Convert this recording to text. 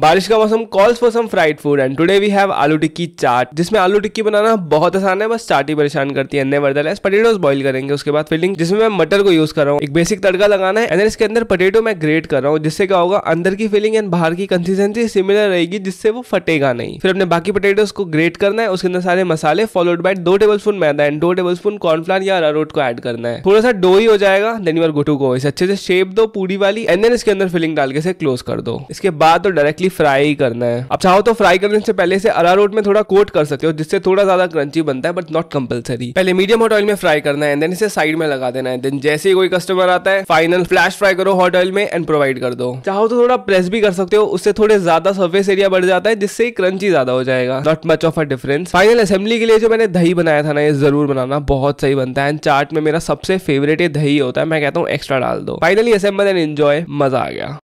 बारिश का मौसम calls for some fried food and today we have aloo tikki चाट जिसमें आलू टिक्की बनाना बहुत आसान है बस चाट ही परेशान करती है नेवरदलेस पटेटोज बॉईल करेंगे उसके बाद फिलिंग जिसमें मैं मटर को यूज कर रहा हूँ एक बेसिक तड़का लगाना है एंड इसके अंदर पटेटो मैं ग्रेट कर रहा हूँ जिससे क्या होगा अंदर की फिलिंग एंड बाहर की कंसिस्टेंसी सिमिलर रहेगी जिससे वो फटेगा नहीं फिर अपने बाकी पटेटोज को ग्रेट करना है उसके अंदर सारे मसाले फॉलोड बाय दो टेबल स्पून मैदा एंड दो टेबल स्पून कॉर्नफ्लावर या अरारोट को एड करना है थोड़ा सा डो ही हो जाएगा देन यू गुटू को इसे अच्छे से शेप दो पूरी वाली एंड देन इसके अंदर फिलिंग डाल के क्लोज कर दो इसके बाद तो डायरेक्ट बेसिकली फ्राई करना है आप चाहो तो फ्राई करने से पहले से अरारोट में थोड़ा कोट कर सकते हो जिससे थोड़ा ज्यादा क्रंची बनता है बट नॉट कंपल्सरी पहले मीडियम हॉट ऑयल में फ्राई करना है देन इसे साइड में लगा देना है देन जैसे ही कोई कस्टमर आता है फाइनल फ्लैश फ्राई करो हॉट ऑयल में एंड प्रोवाइड कर दो चाहो तो थोड़ा प्रेस भी कर सकते हो उससे थोड़े ज्यादा सर्फेस एरिया बढ़ जाता है जिससे क्रंची ज्यादा हो जाएगा not much of a difference final assembly के लिए जो मैंने दही बनाया था ना ये जरूर बनाना बहुत सही बनता है एंड चाट में मेरा सबसे फेवरेट ये दही होता है मैं कहता हूँ एक्स्ट्रा डाल दो फाइनली असेंबल एंड एंजॉय मजा आ गया